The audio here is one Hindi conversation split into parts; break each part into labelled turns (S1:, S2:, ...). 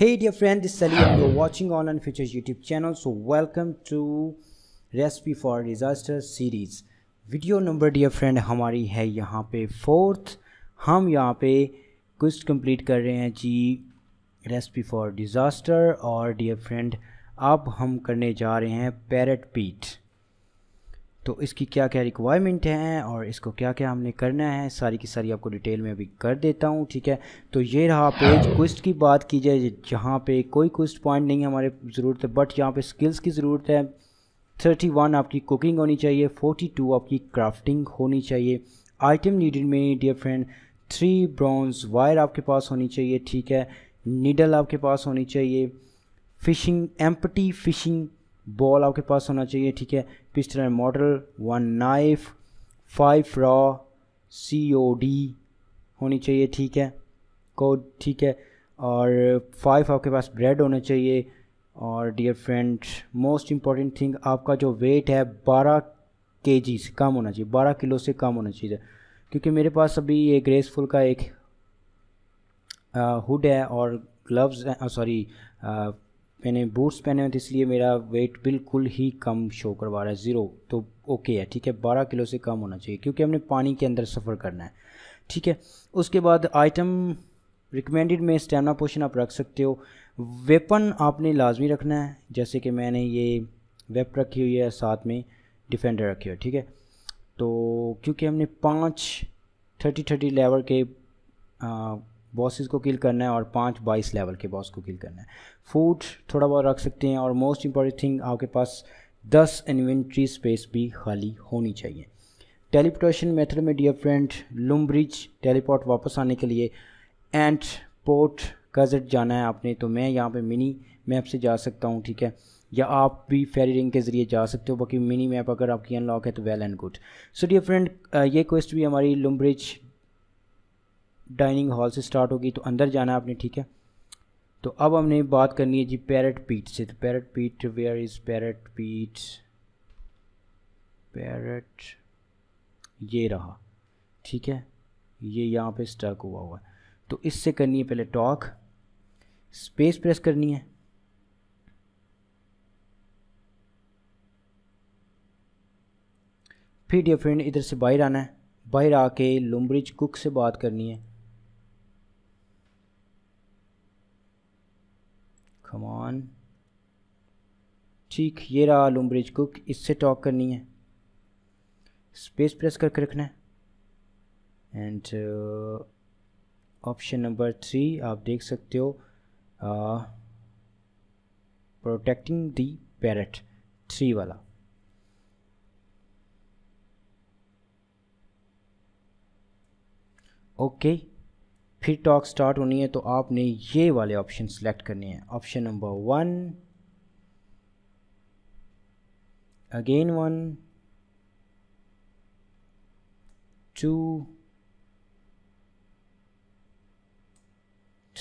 S1: Hey dear friend, this is Sally and you're watching Online Features YouTube channel. So welcome to Recipe for Disaster series. Video number dear friend हमारी है यहाँ पे fourth. हम यहाँ पे कुछ complete कर रहे हैं जी Recipe for Disaster और dear friend अब हम करने जा रहे हैं Parrot Pete. तो इसकी क्या क्या रिक्वायरमेंट हैं और इसको क्या क्या हमने करना है सारी की सारी आपको डिटेल में अभी कर देता हूँ ठीक है तो ये रहा पेज क्विस्ट हाँ। की बात की जाए जहाँ पे कोई क्विस्ट पॉइंट नहीं हमारे ज़रूरत है बट यहाँ पे स्किल्स की ज़रूरत है थर्टी वन आपकी कुकिंग होनी चाहिए फोर्टी टू आपकी क्राफ्टिंग होनी चाहिए आइटम नीडेड में dear friend three bronze wire आपके पास होनी चाहिए ठीक है नीडल आपके पास होनी चाहिए फ़िशिंग एम्पटी फ़िशिंग बॉल आपके पास होना चाहिए ठीक है pestle and mortar one knife five raw C O D होनी चाहिए ठीक है कोड ठीक है और फाइव आपके पास ब्रेड होना चाहिए और dear friend most important thing आपका जो वेट है बारह के जी से कम होना चाहिए बारह किलो से कम होना चाहिए क्योंकि मेरे पास अभी ये ग्रेसफुल का एक हुड है और ग्लव्स सॉरी मैंने बूट्स पहने हुए थे इसलिए मेरा वेट बिल्कुल ही कम शो करवा रहा है ज़ीरो तो ओके है ठीक है बारह किलो से कम होना चाहिए क्योंकि हमने पानी के अंदर सफ़र करना है ठीक है उसके बाद आइटम रिकमेंडेड में स्टेमिना पोशन आप रख सकते हो वेपन आपने लाजमी रखना है जैसे कि मैंने ये वेप रखी हुई है साथ में डिफेंडर रखी हुई है ठीक है तो क्योंकि हमने पाँच थर्टी थर्टी लेवर के आ, बॉसेस को किल करना है और पाँच बाईस लेवल के बॉस को किल करना है फूड थोड़ा बहुत रख सकते हैं और मोस्ट इंपॉर्टेंट थिंग आपके पास दस इन्वेंट्री स्पेस भी खाली होनी चाहिए टेलीपोटेशन मेथड में डियर फ्रेंड लुमब्रिज टेलीपोर्ट वापस आने के लिए एंड पोर्ट गजट जाना है आपने तो मैं यहाँ पे मिनी मैप से जा सकता हूँ ठीक है या आप भी फेरी रिंग के ज़रिए जा सकते हो बाकी मिनी मैप अगर आपकी अनलॉक है तो well and good so dear friend ये क्वेस्ट भी हमारी लुम्ब्रिज डाइनिंग हॉल से स्टार्ट होगी तो अंदर जाना आपने ठीक है तो अब हमने बात करनी है जी पैरट पीट से तो Pirate Pete where is Pirate Pete pirate ये रहा ठीक है ये यहाँ पे स्टक हुआ हुआ है तो इससे करनी है पहले टॉक स्पेस प्रेस करनी है फिर डियर फ्रेंड इधर से बाहर आना है बाहर आके लुम्ब्रिज कुक से बात करनी है कमान ठीक ये रहा लूमब्रिज कुक इससे टॉक करनी है स्पेस प्रेस करके रखना है एंड ऑप्शन नंबर थ्री आप देख सकते हो प्रोटेक्टिंग दी पैरट थ्री वाला ओके okay. फिर टॉक स्टार्ट होनी है तो आपने ये वाले ऑप्शन सेलेक्ट करने हैं option number one again one two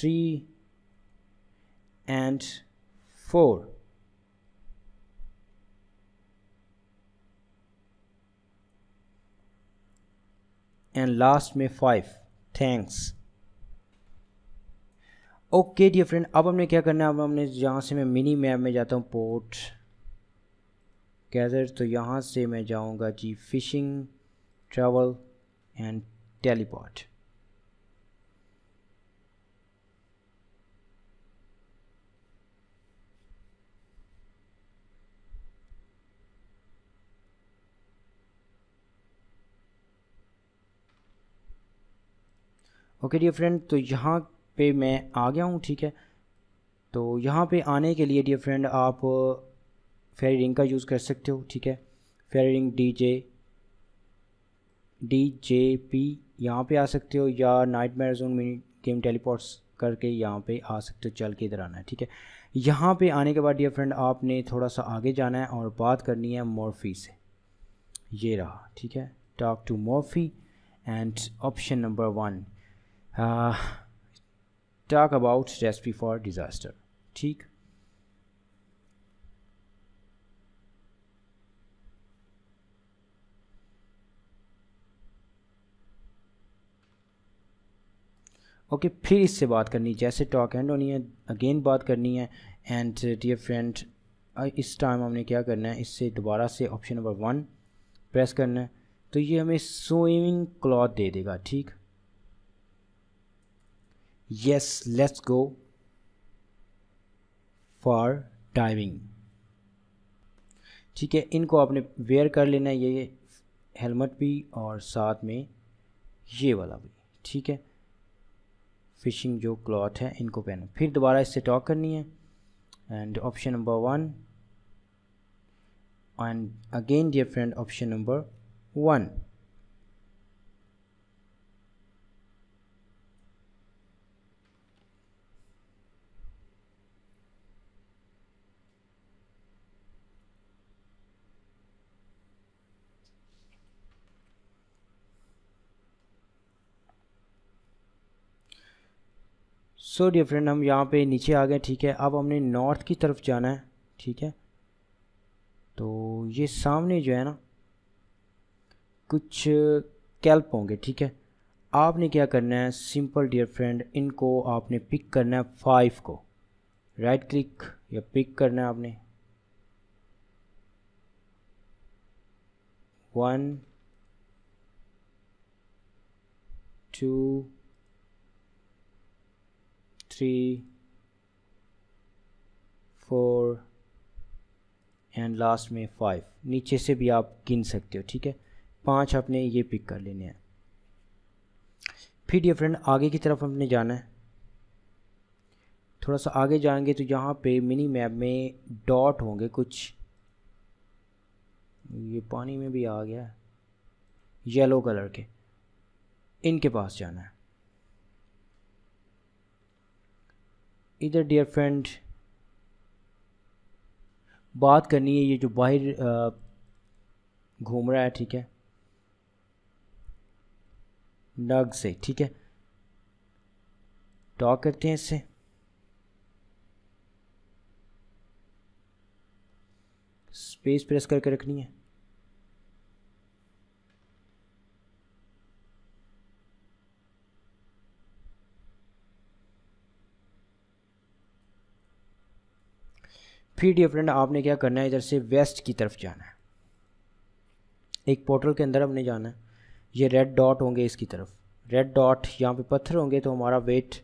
S1: three and four and last में five thanks okay dear friend अब हमने क्या करना है अब हमने यहाँ से मैं मिनी मैप में जाता हूँ पोर्ट गैदर तो यहाँ से मैं जाऊँगा जी fishing trawler and teleport okay dear friend तो यहाँ पे मैं आ गया हूँ ठीक है तो यहाँ पे आने के लिए डियर फ्रेंड आप फेरी uh, रिंग का यूज़ कर सकते हो ठीक है fairy ring D J D J P यहाँ पर आ सकते हो या night mare zone mini game teleports करके यहाँ पे आ सकते हो चल के इधर आना है ठीक है यहाँ पे आने के बाद डियर फ्रेंड आपने थोड़ा सा आगे जाना है और बात करनी है मोरफी से ये रहा ठीक है talk to Murphy and option number one talk about recipe for disaster ठीक ओके okay, फिर इससे बात करनी जैसे टॉक एंड होनी है अगेन बात करनी है एंड डियर फ्रेंड इस टाइम हमने क्या करना है इससे दोबारा से ऑप्शन नंबर वन प्रेस करना है तो ये हमें स्विमिंग क्लॉथ दे देगा ठीक yes let's go for diving ठीक है इनको आपने वेयर कर लेना है ये हेलमेट भी और साथ में ये वाला भी ठीक है फिशिंग जो क्लॉथ है इनको पहनना फिर दोबारा इससे टॉक करनी है and option number one and again dear friend option number one so dear friend हम यहाँ पे नीचे आ गए ठीक है अब हमने नॉर्थ की तरफ जाना है ठीक है तो ये सामने जो है ना कुछ कैल्प होंगे ठीक है आपने क्या करना है सिंपल डियर फ्रेंड इनको आपने पिक करना है फाइव को राइट क्लिक या पिक करना है आपने one two three four and last में फाइव नीचे से भी आप गिन सकते हो ठीक है पांच आपने ये पिक कर लेने हैं फिर ये फ्रेंड आगे की तरफ हमने जाना है थोड़ा सा आगे जाएंगे तो यहाँ पे मिनी मैप में डॉट होंगे कुछ ये पानी में भी आ गया येलो कलर के इनके पास जाना है इधर डियर फ्रेंड बात करनी है ये जो बाहर घूम रहा है ठीक है नग से ठीक है टॉक करते हैं इससे स्पेस प्रेस करके रखनी है फिर डी फ्रेंड आपने क्या करना है इधर से वेस्ट की तरफ जाना है एक पोर्टल के अंदर हमने जाना है ये रेड डॉट होंगे इसकी तरफ रेड डॉट यहाँ पे पत्थर होंगे तो हमारा वेट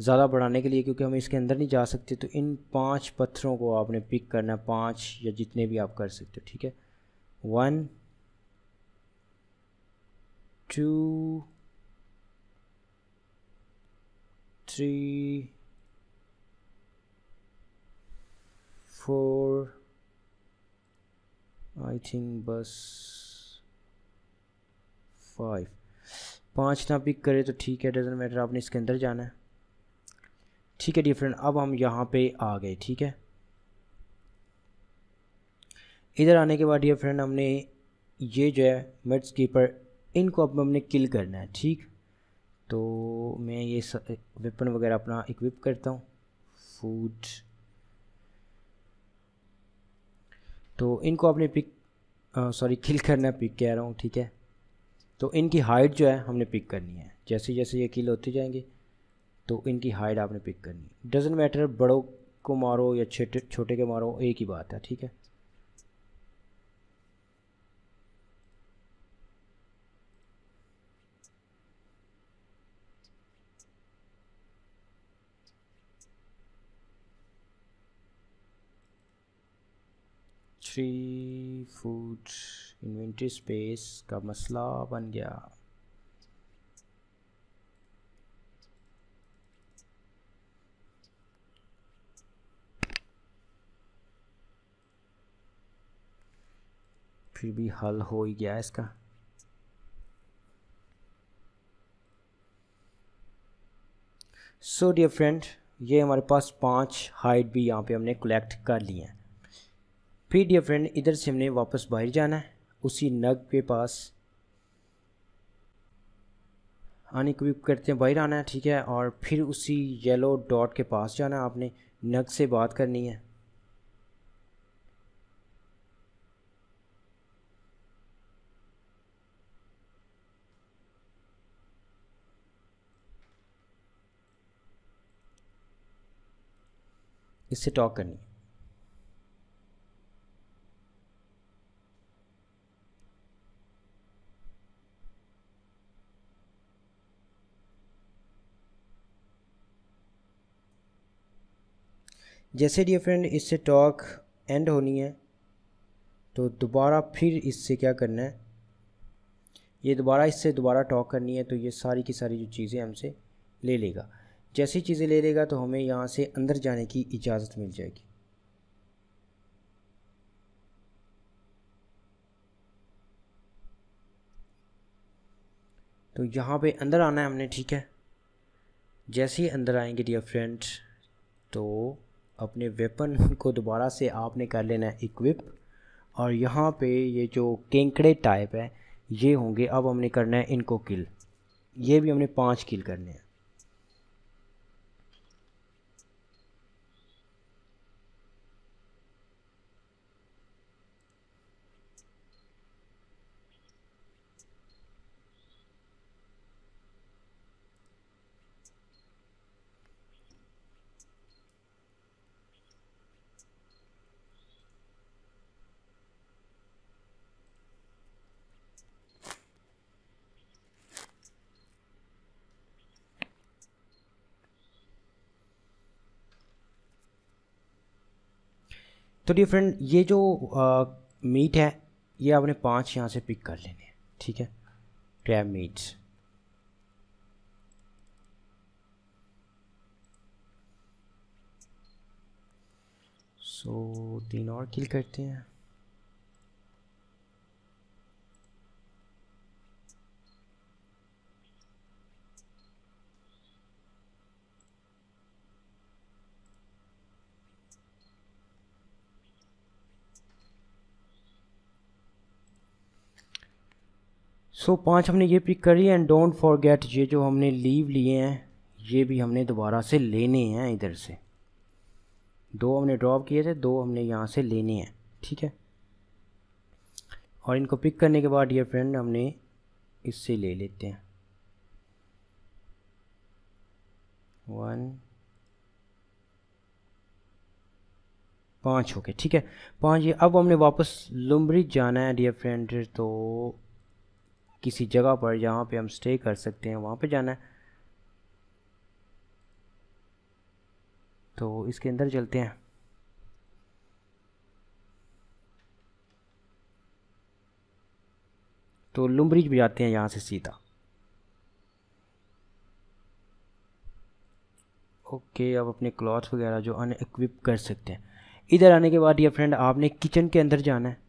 S1: ज़्यादा बढ़ाने के लिए क्योंकि हम इसके अंदर नहीं जा सकते तो इन पांच पत्थरों को आपने पिक करना है पाँच या जितने भी आप कर सकते हो ठीक है one two three four I think बस फाइव पाँच ना पिक करें तो ठीक है डजेंट मैटर आपने इसके अंदर जाना है ठीक है डिफरेंट अब हम यहाँ पे आ गए ठीक है इधर आने के बाद डियर फ्रेंड हमने ये जो है मिट्स कीपर इनको अब हमने किल करना है ठीक तो मैं ये वेपन वगैरह अपना इक्विप करता हूँ फूड तो इनको आपने पिक सॉरी किल करना पिक कह रहा हूँ ठीक है तो इनकी हाइट जो है हमने पिक करनी है जैसे जैसे ये किल होते जाएंगे तो इनकी हाइट आपने पिक करनी डजेंट मैटर बड़ों को मारो या छोटे छोटे के मारो एक ही बात है ठीक है थ्री फूड इन्वेंट्री स्पेस का मसला बन गया फिर भी हल हो ही गया इसका सो डियर फ्रेंड ये हमारे पास पांच हाइट भी यहाँ पे हमने कलेक्ट कर लिए हैं फिर डियर फ्रेंड इधर से हमने वापस बाहर जाना है उसी नग के पास आने को भी करते हैं बाहर आना है ठीक है और फिर उसी येलो डॉट के पास जाना है आपने नग से बात करनी है इससे टॉक करनी है जैसे डियर फ्रेंड इससे टॉक एंड होनी है तो दोबारा फिर इससे क्या करना है ये दोबारा इससे दोबारा टॉक करनी है तो ये सारी की सारी जो चीज़ें हमसे ले लेगा जैसी चीज़ें ले लेगा तो हमें यहाँ से अंदर जाने की इजाज़त मिल जाएगी तो यहाँ पे अंदर आना है हमने ठीक है जैसे ही अंदर आएंगे डियर फ्रेंड तो अपने वेपन को दोबारा से आपने कर लेना है इक्विप और यहाँ पे ये जो केंकड़े टाइप है ये होंगे अब हमने करना है इनको किल ये भी हमने पांच किल करने हैं तो डियर फ्रेंड ये जो मीट है ये आपने पांच यहाँ से पिक कर लेने हैं ठीक है क्रैब मीट्स सो तीन और किल करते हैं सो so, पाँच हमने ये पिक करी एंड डोंट फॉरगेट ये जो हमने लीव लिए हैं ये भी हमने दोबारा से लेने हैं इधर से दो हमने ड्रॉप किए थे दो हमने यहाँ से लेने हैं ठीक है और इनको पिक करने के बाद ये फ्रेंड हमने इससे ले लेते हैं वन पाँच हो गए ठीक है पाँच ये अब हमने वापस लुम्बरी जाना है डियर फ्रेंड तो किसी जगह पर जहाँ पे हम स्टे कर सकते हैं वहाँ पे जाना है तो इसके अंदर चलते हैं तो लुम्ब्रिज भी जाते हैं यहाँ से सीधा ओके अब अपने क्लॉथ वगैरह जो अन कर सकते हैं इधर आने के बाद ये फ्रेंड आपने किचन के अंदर जाना है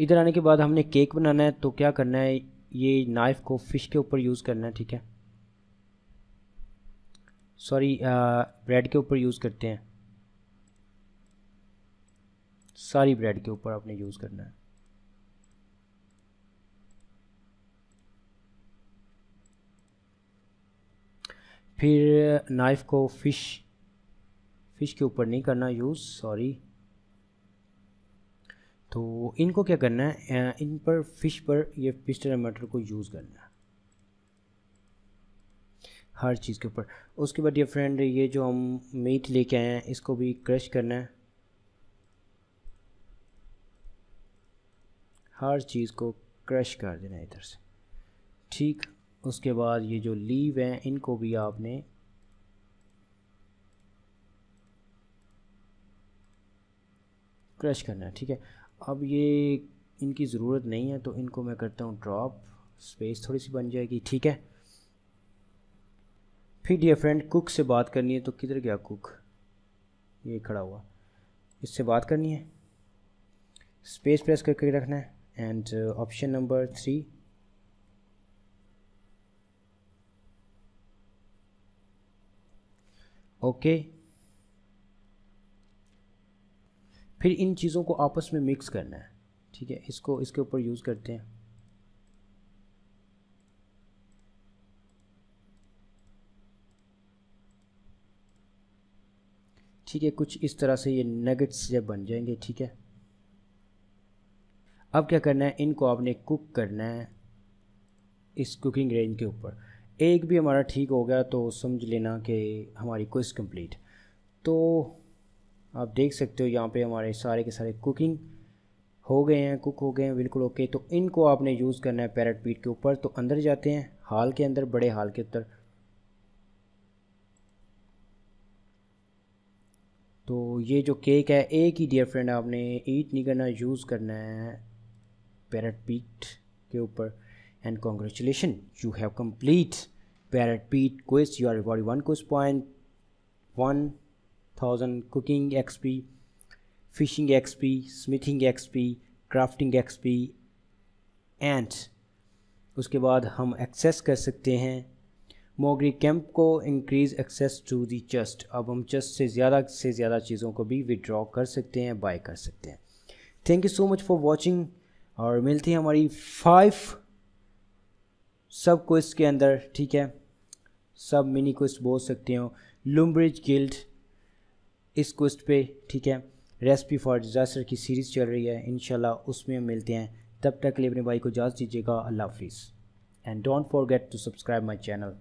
S1: इधर आने के बाद हमने केक बनाना है तो क्या करना है ये नाइफ़ को फ़िश के ऊपर यूज़ करना है ठीक है सॉरी ब्रेड uh, के ऊपर यूज़ करते हैं सारी ब्रेड के ऊपर आपने यूज़ करना है फिर नाइफ़ को फ़िश फ़िश के ऊपर नहीं करना यूज़ सॉरी तो इनको क्या करना है इन पर फिश पर ये पिस्टर मटर को यूज़ करना है हर चीज़ के ऊपर उसके बाद ये फ्रेंड ये जो हम मीट लेके आए हैं इसको भी क्रश करना है हर चीज़ को क्रश कर देना है इधर से ठीक उसके बाद ये जो लीव हैं इनको भी आपने क्रश करना है ठीक है अब ये इनकी ज़रूरत नहीं है तो इनको मैं करता हूँ ड्रॉप स्पेस थोड़ी सी बन जाएगी ठीक है फिर डियर फ्रेंड कुक से बात करनी है तो किधर गया कुक ये खड़ा हुआ इससे बात करनी है स्पेस प्रेस करके रखना है and option number three okay okay. फिर इन चीज़ों को आपस में मिक्स करना है ठीक है इसको इसके ऊपर यूज़ करते हैं ठीक है कुछ इस तरह से ये नगेट्स जब बन जाएंगे ठीक है अब क्या करना है इनको आपने कुक करना है इस कुकिंग रेंज के ऊपर एक भी हमारा ठीक हो गया तो समझ लेना कि हमारी क्विज कंप्लीट तो आप देख सकते हो यहाँ पे हमारे सारे के सारे कुकिंग हो गए हैं कुक हो गए हैं बिल्कुल ओके तो इनको आपने यूज़ करना है पैरट पीट के ऊपर तो अंदर जाते हैं हाल के अंदर बड़े हाल के उत्तर तो ये जो केक है एक ही डियर फ्रेंड आपने ईट नहीं करना यूज़ करना है पैरट पीट के ऊपर and congratulation you have complete pirate Pete quiz you are one quiz point one thousand cooking XP fishing XP smithing XP crafting XP and उसके बाद हम एक्सेस कर सकते हैं मोगरी कैंप को increase access to the chest अब हम चस्ट से ज़्यादा से ज़्यादा चीज़ों को भी विड्रॉ कर सकते हैं बाय कर सकते हैं thank you so much for watching और मिलती है हमारी फाइव सब क्विस्ट के अंदर ठीक है सब मिनी क्विस्ट बोल सकते हो लुम्ब्रिज गिल्ड इस क्वेस्ट पे ठीक है रेसिपी फॉर डिज़ास्टर की सीरीज़ चल रही है इन उसमें हम मिलते हैं तब तक लिए अपने भाई को इजाज़ दीजिएगा अल्लाह हाफिज़ and don't forget to subscribe my channel